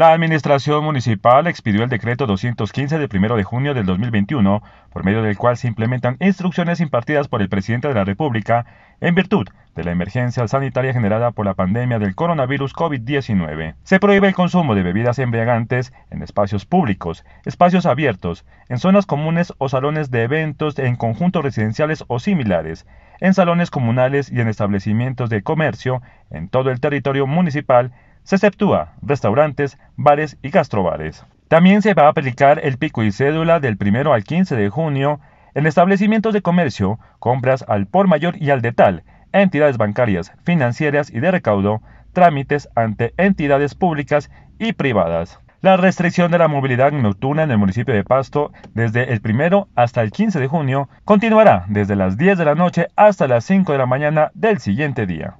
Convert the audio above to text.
La Administración Municipal expidió el decreto 215 de 1 de junio del 2021, por medio del cual se implementan instrucciones impartidas por el Presidente de la República en virtud de la emergencia sanitaria generada por la pandemia del coronavirus COVID-19. Se prohíbe el consumo de bebidas embriagantes en espacios públicos, espacios abiertos, en zonas comunes o salones de eventos en conjuntos residenciales o similares, en salones comunales y en establecimientos de comercio en todo el territorio municipal se exceptúa restaurantes, bares y gastrobares. También se va a aplicar el pico y cédula del 1 al 15 de junio en establecimientos de comercio, compras al por mayor y al detal, entidades bancarias, financieras y de recaudo, trámites ante entidades públicas y privadas. La restricción de la movilidad nocturna en el municipio de Pasto desde el 1 hasta el 15 de junio continuará desde las 10 de la noche hasta las 5 de la mañana del siguiente día.